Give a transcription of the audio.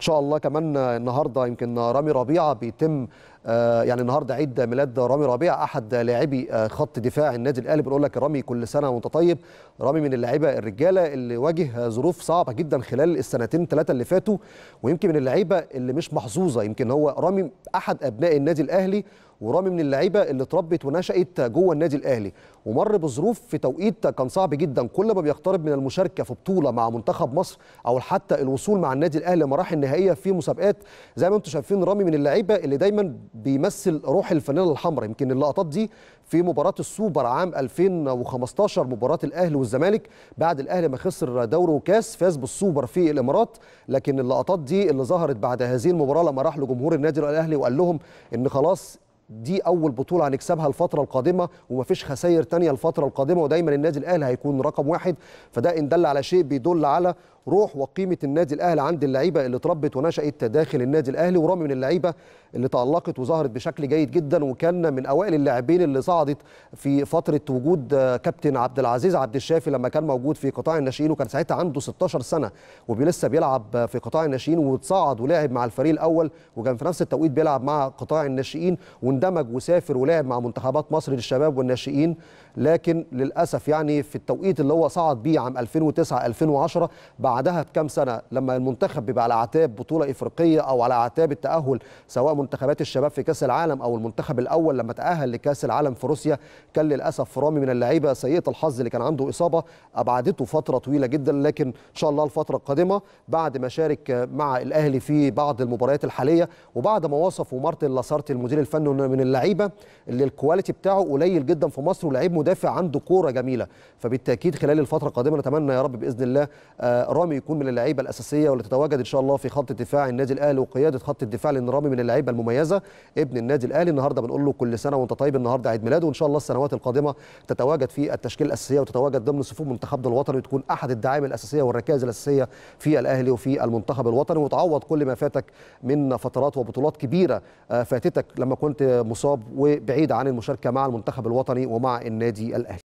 ان شاء الله كمان النهارده يمكن رامي ربيعه بيتم آه، يعني النهارده عيد ميلاد رامي ربيع احد لاعبي آه، خط دفاع النادي الاهلي بنقول لك رامي كل سنه وانت طيب رامي من اللعيبه الرجاله اللي واجه ظروف صعبه جدا خلال السنتين ثلاثه اللي فاتوا ويمكن من اللعيبه اللي مش محظوظه يمكن هو رامي احد ابناء النادي الاهلي ورامي من اللعيبه اللي اتربت ونشأت جوه النادي الاهلي ومر بظروف في توقيت كان صعب جدا كل ما بيقترب من المشاركه في بطوله مع منتخب مصر او حتى الوصول مع النادي الاهلي لمراحل نهائيه في مسابقات زي ما انتم شايفين رامي من اللعيبه اللي دايما بيمثل روح الفانيلا الحمراء يمكن اللقطات دي في مباراه السوبر عام 2015 مباراه الاهلي والزمالك بعد الاهلي ما خسر دوري وكاس فاز بالسوبر في الامارات لكن اللقطات دي اللي ظهرت بعد هذه المباراه لما راح لجمهور النادي الاهلي وقال لهم ان خلاص دي اول بطوله هنكسبها الفتره القادمه ومفيش خسائر تانية الفتره القادمه ودايما النادي الاهلي هيكون رقم واحد فده ان دل على شيء بيدل على روح وقيمه النادي الاهلي عند اللعيبه اللي اتربت ونشات داخل النادي الاهلي ورامي من اللعيبه اللي تالقت وظهرت بشكل جيد جدا وكان من اوائل اللاعبين اللي صعدت في فتره وجود كابتن عبد العزيز عبد الشافي لما كان موجود في قطاع الناشئين وكان ساعتها عنده 16 سنه ولسه بيلعب في قطاع الناشئين وتصعد ولعب مع الفريق الاول وكان في نفس التوقيت بيلعب مع قطاع الناشئين واندمج وسافر ولعب مع منتخبات مصر للشباب والناشئين لكن للاسف يعني في التوقيت اللي هو صعد بيه عام 2009 2010 بعدها بكام سنه لما المنتخب بيبقى على اعتاب بطوله افريقيه او على اعتاب التاهل سواء منتخبات الشباب في كاس العالم او المنتخب الاول لما تاهل لكاس العالم في روسيا كان للاسف رامي من اللعيبه سيئه الحظ اللي كان عنده اصابه ابعدته فتره طويله جدا لكن ان شاء الله الفتره القادمه بعد ما شارك مع الاهلي في بعض المباريات الحاليه وبعد ما وصفه مارتن لاسارتي المدير الفني من اللعيبه اللي الكواليتي بتاعه قليل جدا في مصر ولعيب مدافع عنده كوره جميله فبالتاكيد خلال الفتره القادمه نتمنى يا رب باذن الله آه، رامي يكون من اللعيبه الاساسيه واللي تتواجد ان شاء الله في خط دفاع النادي الاهلي وقياده خط الدفاع لان رامي من اللعيبه المميزه ابن النادي الاهلي النهارده بنقول له كل سنه وانت طيب النهارده عيد ميلاده وان شاء الله السنوات القادمه تتواجد في التشكيله الاساسيه وتتواجد ضمن صفوف منتخبنا الوطني وتكون احد الدعائم الاساسيه والركائز الاساسيه في الاهلي وفي المنتخب الوطني وتعوض كل ما فاتك من فترات وبطولات كبيره آه، فاتتك لما كنت مصاب وبعيد عن المشاركه مع المنتخب الوطني ومع النادي الاهلي